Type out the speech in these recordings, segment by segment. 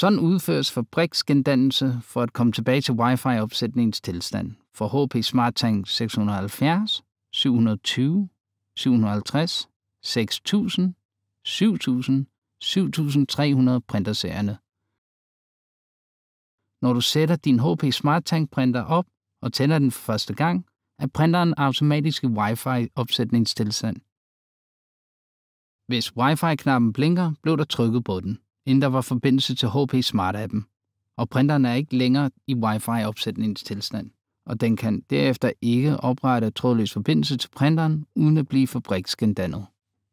Sådan udføres fabriksgendannelse for at komme tilbage til Wi-Fi-opsætningens tilstand for HP SmartTank 670, 720, 750, 6000, 7000, 7300 printerserierne. Når du sætter din HP SmartTank printer op og tænder den for første gang, er printeren automatisk i Wi-Fi-opsætningstilstand. Hvis Wi-Fi-knappen blinker, bliver der trykket på den inden der var forbindelse til HP Smart-appen, og printeren er ikke længere i Wi-Fi-opsætningens tilstand, og den kan derefter ikke oprette trådløs forbindelse til printeren, uden at blive fabriksgendannet.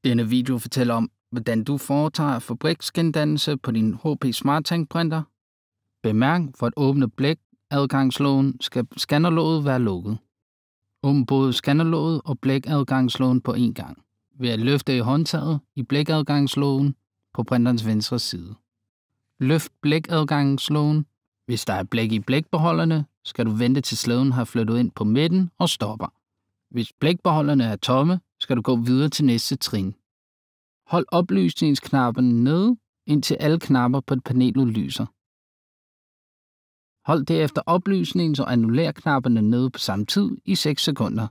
Denne video fortæller om, hvordan du foretager fabriksgendannelse på din HP Smart Tank printer. Bemærk, for at åbne blæk adgangslåen skal scannerlåget være lukket. Åbn både scannerlåget og blækadgangslågen på én gang. Ved at løfte i håndtaget i blækadgangslågen på printerens venstre side. Løft blækadgangen Hvis der er blæk i blækbeholderne, skal du vente til slæden har flyttet ind på midten og stopper. Hvis blækbeholderne er tomme, skal du gå videre til næste trin. Hold oplysningsknappen nede, indtil alle knapper på panelet lyser. Hold derefter oplysningen og annuller knapperne nede på samme tid i 6 sekunder,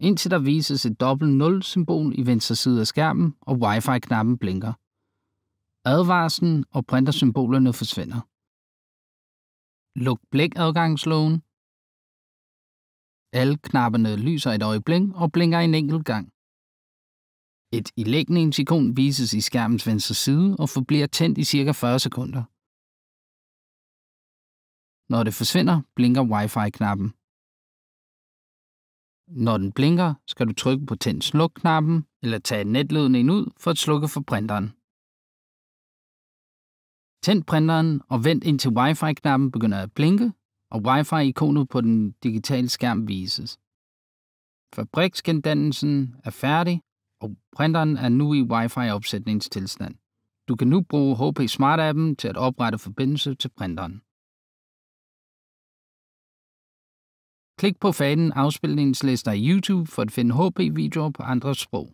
indtil der vises et dobbelt 0-symbol i venstre side af skærmen og wifi-knappen blinker. Advarslen og printersymbolerne forsvinder. Luk blækadgangsloven. Alle knapperne lyser et øjeblik og blinker en enkelt gang. Et ilægningsikon vises i skærmens venstre side og forbliver tændt i cirka 40 sekunder. Når det forsvinder, blinker Wi-Fi-knappen. Når den blinker, skal du trykke på tænd-sluk-knappen eller tage netledningen ud for at slukke for printeren. Tænd printeren og vent indtil wifi-knappen begynder at blinke, og wifi-ikonet på den digitale skærm vises. Fabriksgendannelsen er færdig, og printeren er nu i wifi-opsætningstilstand. Du kan nu bruge HP Smart-appen til at oprette forbindelse til printeren. Klik på fanen Afspilningslister i YouTube for at finde HP-videoer på andre sprog.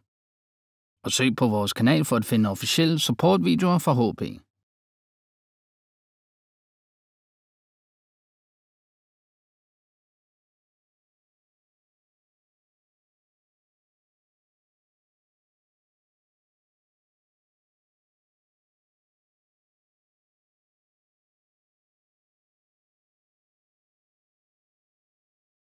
Og søg på vores kanal for at finde officielle supportvideoer fra HP.